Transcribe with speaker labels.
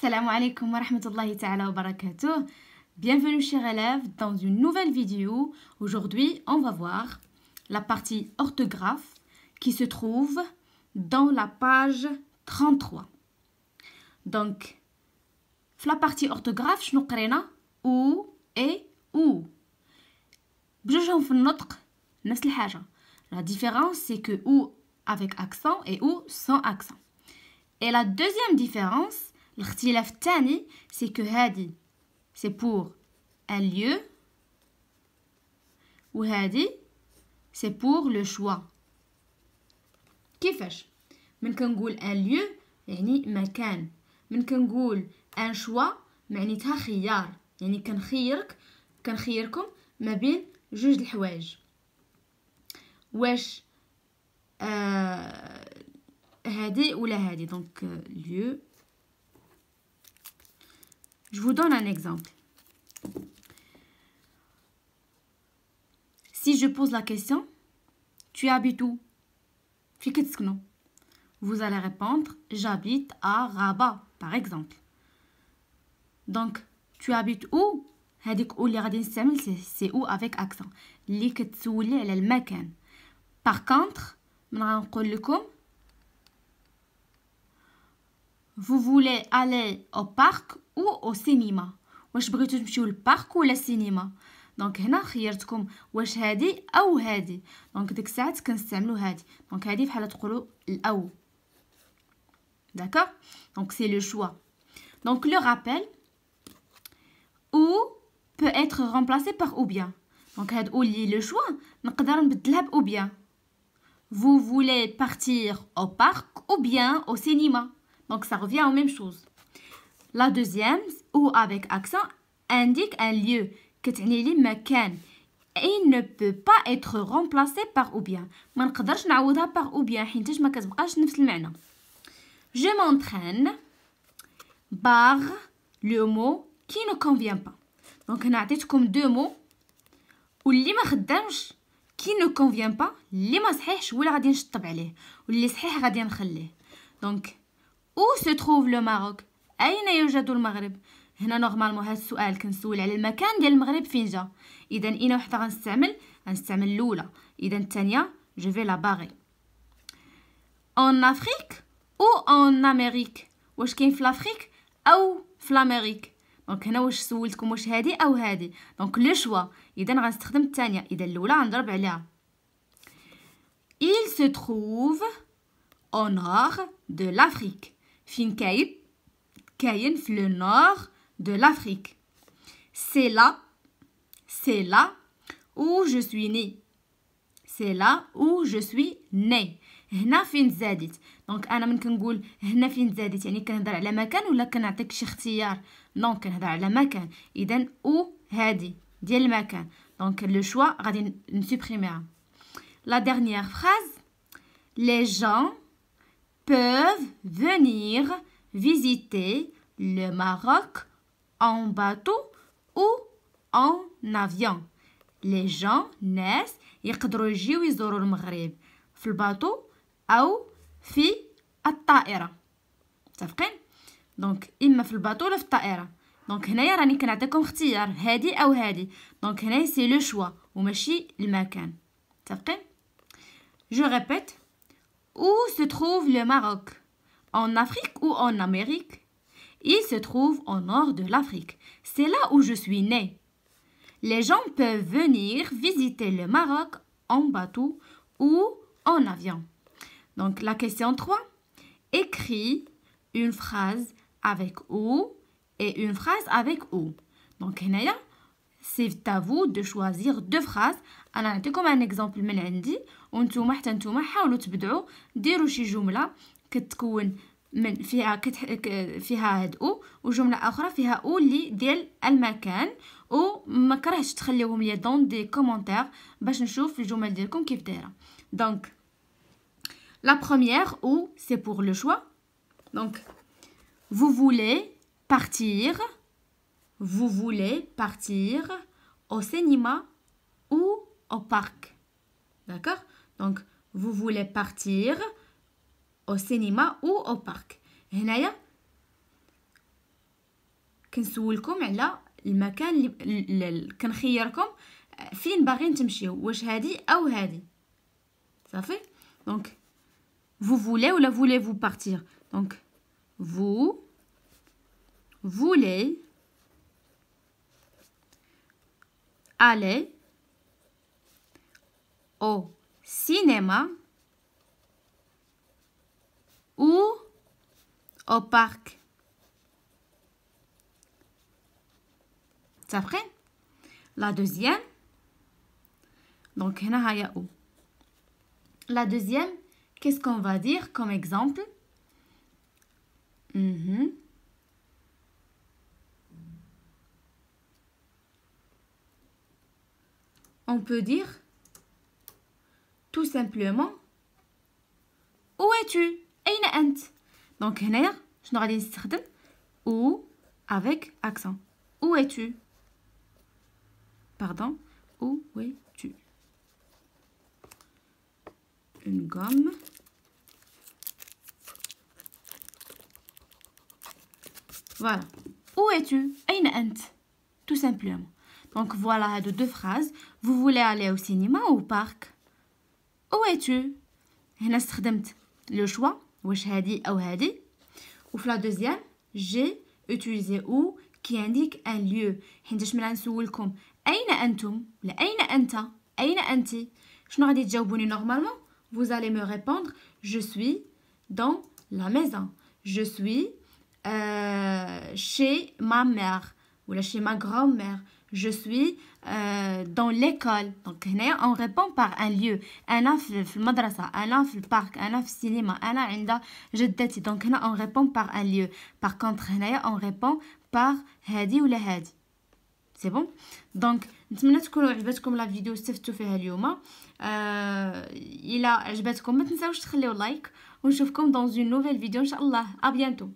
Speaker 1: Salam alaikum wa rahmatullahi wa barakatuh. Bienvenue chers élèves dans une nouvelle vidéo. Aujourd'hui, on va voir la partie orthographe qui se trouve dans la page 33. Donc, la partie orthographe, je nous ou et ou. La différence, c'est que ou avec accent et ou sans accent. Et la deuxième différence, الاختلاف الثاني سي كو هادي سي بور ان ليو وهادي سي بور لو شوا كيفاش من كنقول ان ليو يعني مكان من كنقول ان شوا معنيتها خيار يعني كنخيرك كنخيركم ما بين جوج الحوايج واش آه هادي ولا هادي دونك ليو Je vous donne un exemple. Si je pose la question, tu habites où Vous allez répondre, j'habite à Rabat, par exemple. Donc, tu habites où C'est où avec accent. Par contre, je vais vous dire vous voulez aller au parc ou au cinéma. Vous voulez aller au parc ou au cinéma. Donc, ici, vous choisissez. Vous voulez aller ici ou ici. Donc, vous pouvez utiliser ceci. Donc, vous allez utiliser le « ou ». D'accord Donc, c'est le choix. Donc, le rappel. « Ou » peut être remplacé par « ou bien ». Donc, vous pouvez dire le choix, vous le dire « ou bien ». Vous voulez partir au parc ou bien au cinéma donc, ça revient aux mêmes choses. La deuxième, ou avec accent, indique un lieu. Il ne peut pas être remplacé par ou bien. par ou bien. Je m'entraîne par le mot qui ne convient pas. Donc, on a comme deux mots. Ou qui ne convient pas, qui ne convient pas, qui ne convient pas, qui ne convient pas, qui ne convient أو se تروف لو ماروك أين يوجد المغرب هنا نورمالمون هذا السؤال كنسول على المكان ديال المغرب فين جا اذا اين وحده غنستعمل غنستعمل الاولى اذا الثانيه جو في لا باغي اون افريك او اون امريك واش كاين في لافريك او في لامريك دونك هنا واش سولتكم واش هادي او هادي دونك لو شوا اذا غنستخدم الثانيه اذا الاولى غنضرب عليها il se trouve au nord de l'Afrique fin kaïn, kaïn, le nord de l'Afrique. C'est là, c'est là où je suis né. C'est là où je suis né. هنا فين تزادت دونك انا من كنقول هنا فين تزادت يعني كنهضر على مكان ولا كنعطيك شي اختيار دونك كنهضر على مكان اذا او هادي ديال المكان دونك لو شوا غادي نسوبريميها لا dernière phrase les gens peuvent venir visiter le Maroc en bateau ou en avion. Les gens naissent يقدروا يجيو يزوروا المغرب في الباطو أو في الطائرة en دونك Donc, في الباطو ولا في الطائرة دونك هنايا راني كنعطيكم اختيار هادي أو هادي دونك هنا سي لو شوا وماشي المكان جو répète. Où se trouve le Maroc En Afrique ou en Amérique Il se trouve au nord de l'Afrique. C'est là où je suis né. Les gens peuvent venir visiter le Maroc en bateau ou en avion. Donc la question 3. Écris une phrase avec ou et une phrase avec ou. Donc, c'est à vous de choisir deux phrases انا نعطيكم ان اكزامبل من عندي وانتوما حتى نتوما حاولوا تبدعوا ديروا شي جمله كتكون من فيها كتح... فيها هاد او وجمله اخرى فيها او لي ديال المكان وما كرهتش تخليوهم لي دون دي كومونتير باش نشوف الجمل ديالكم كيف دايره دونك لا première او سي بور لو شوا دونك vous voulez partir Vous voulez partir au cinéma ou au parc. D'accord Donc, vous voulez partir au cinéma ou au parc. هنايا كنسولكم donc vous voulez ou la voulez-vous partir donc vous voulez aller au cinéma ou au parc. Après, la deuxième, donc La deuxième, qu'est-ce qu'on va dire comme exemple mhm. on peut dire tout simplement Où es-tu Donc, je n'aurai pas ou avec accent. Où es-tu Pardon, où es-tu Une gomme. Voilà. Où es-tu » Tout simplement. Donc voilà de deux phrases. Vous voulez aller au cinéma ou au parc Où es-tu j'ai utilisé le choix واش هادي أو Et dans la deuxième, j'ai utilisé ou qui indique un lieu حيتاش ملي نسولكم أين أنتم Où أين أنت Où أنت شنو غادي تجاوبوني normalement. vous allez me répondre je suis dans la maison je suis euh, chez ma mère ou chez ma grand-mère je suis euh, dans l'école. Donc, on répond par un lieu. Un œuf, le madrasa, un œuf, le parc, un œuf, cinéma, un inda, je dette. Donc, on répond par un lieu. Par contre, on répond par hadi ou le hadi. C'est bon Donc, je vous remercie de la vidéo que vous avez faite aujourd'hui. Si vous avez aimé, n'oubliez pas de laisser un like. On se retrouve dans une nouvelle vidéo, Inch'Allah. A bientôt.